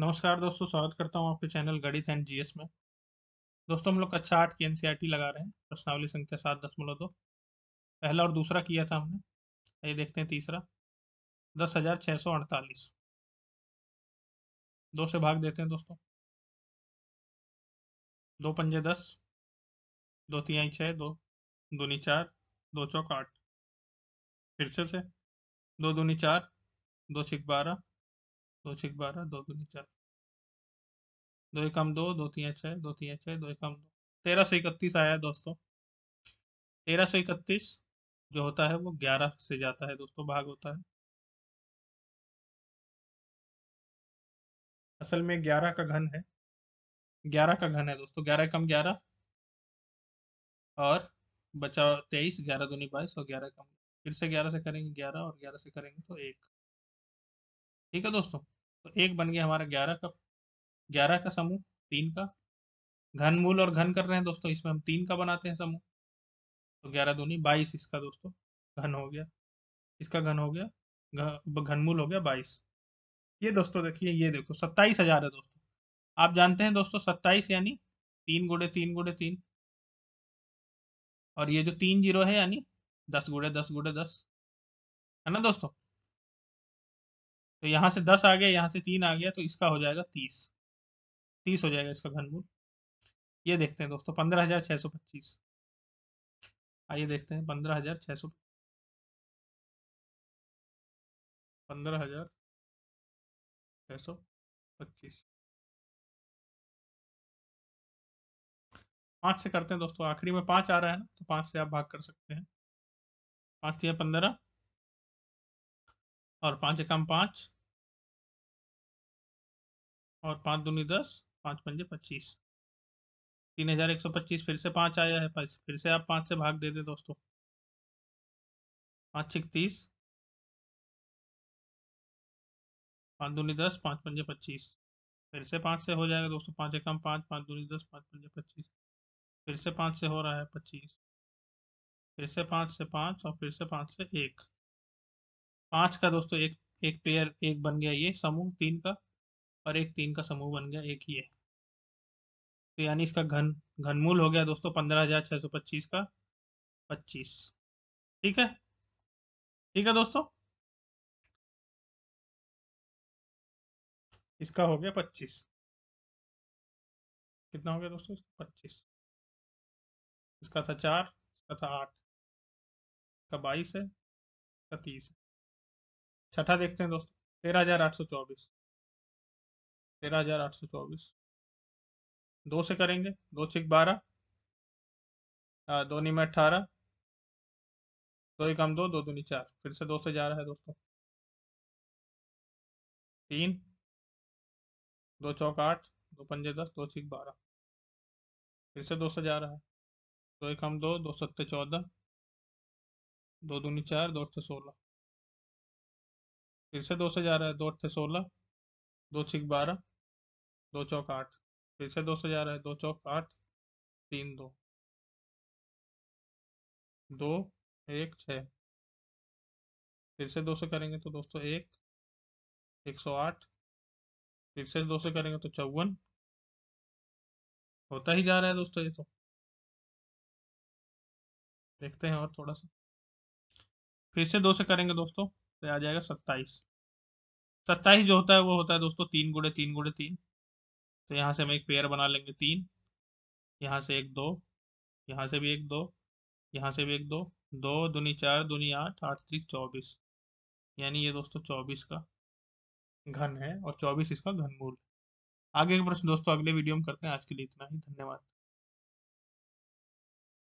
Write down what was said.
नमस्कार दोस्तों स्वागत करता हूं आपके चैनल गणित एंड जीएस में दोस्तों हम लोग कक्षा आठ की एनसीईआरटी e लगा रहे हैं प्रश्नावली संख्या सात दशमलव दो पहला और दूसरा किया था हमने ये देखते हैं तीसरा दस हजार छः सौ अड़तालीस दो से भाग देते हैं दोस्तों दो पंजे दस दो तिहाई छः दो दूनी चार दो चौक आठ फिर से दो दूनी चार दो छिक बारह दो छिक बारह दो दूनी चार दो एक कम दो दो तीन छः दो तीन छः दो कम दो तेरह सौ इकतीस आया है दोस्तों तेरह सौ इकतीस जो होता है वो ग्यारह से जाता है दोस्तों भाग होता है असल में ग्यारह का घन है ग्यारह का घन है दोस्तों ग्यारह कम ग्यारह और बचा तेईस ग्यारह दूनी बाईस और ग्यारह कम फिर से ग्यारह से करेंगे ग्यारह और ग्यारह से करेंगे तो एक ठीक है दोस्तों तो एक बन गया हमारा ग्यारह का ग्यारह का समूह तीन का घन मूल और घन कर रहे हैं दोस्तों इसमें हम तीन का बनाते हैं समूह तो ग्यारह दूनी बाईस इसका दोस्तों घन हो गया इसका घन हो गया घनमूल हो गया बाईस ये दोस्तों देखिए ये देखो सत्ताईस हजार है दोस्तों आप जानते हैं दोस्तों सत्ताईस यानी तीन गुड़े तीन गुड़े तीन और ये जो तीन जीरो है यानी दस गुड़े दस गुड़े दस है ना दोस्तों तो यहाँ से दस आ गया यहाँ से तीन आ गया तो इसका हो जाएगा तीस तीस हो जाएगा इसका घनमूल ये देखते हैं दोस्तों पंद्रह हजार छः सौ पच्चीस आइए देखते हैं पंद्रह हजार छः सौ पंद्रह हजार छः सौ पच्चीस पाँच से करते हैं दोस्तों आखिरी में पाँच आ रहा है ना तो पाँच से आप भाग कर सकते हैं पाँच तीन पंद्रह और पाँच एकम पाँच और पाँच दूनी दस पाँच पंजे पच्चीस तीन हजार एक सौ पच्चीस फिर से पाँच आया है फिर से आप पाँच से भाग दे दें दोस्तों पाँच इकतीस पाँच दूनी दस पाँच पंजे पच्चीस फिर से पाँच से हो जाएगा दोस्तों पाँच एकम पाँच पाँच दूनी दस पाँच पंजे पच्चीस फिर से पाँच से हो रहा है पच्चीस फिर से पाँच से पाँच और फिर से पाँच से एक पांच का दोस्तों एक एक पेयर एक बन गया ये समूह तीन का और एक तीन का समूह बन गया एक ये तो यानी इसका घन घनमूल हो गया दोस्तों पंद्रह हजार छः सौ पच्चीस का पच्चीस ठीक है ठीक है दोस्तों इसका हो गया पच्चीस कितना हो गया दोस्तों पच्चीस इसका था चार इसका था आठ इसका बाईस है इसका तीस है छठा देखते हैं दोस्तों तेरह हजार आठ सौ चौबीस तेरह हजार आठ सौ चौबीस दो से करेंगे दो छिक बारह दो नीम में अट्ठारह दो एक कम दो दो दूनी चार फिर से दो से जा रहा है दोस्तों तीन दो चौक आठ दो पंजे दस दो छिक बारह फिर से दो से जा रहा है दो एक हम दो दो सत्ते चौदह दो दूनी चार दो अठे सोलह फिर से दो से जा रहा है दो अट्ठे सोलह दो छिक बारह दो चौक आठ फिर से दो से जा रहा है दो चौक आठ तीन दो दो एक छ फिर से दो से करेंगे तो दोस्तों एक एक सौ आठ फिर से दो से करेंगे तो चौवन होता ही जा रहा है दोस्तों ये तो देखते हैं और थोड़ा सा फिर से दो से करेंगे दोस्तों तो आ जाएगा सत्ताईस सत्ताईस जो होता है वो होता है दोस्तों तीन गुड़े तीन गुड़े तीन तो यहाँ से हम एक पेयर बना लेंगे तीन यहाँ से एक दो यहाँ से भी एक दो यहाँ से भी एक दो दो दूनी चार दूनी आठ आठ त्री चौबीस यानी ये दोस्तों चौबीस का घन है और चौबीस इसका घनमूल आगे के प्रश्न दोस्तों अगले वीडियो में करते हैं आज के लिए इतना ही धन्यवाद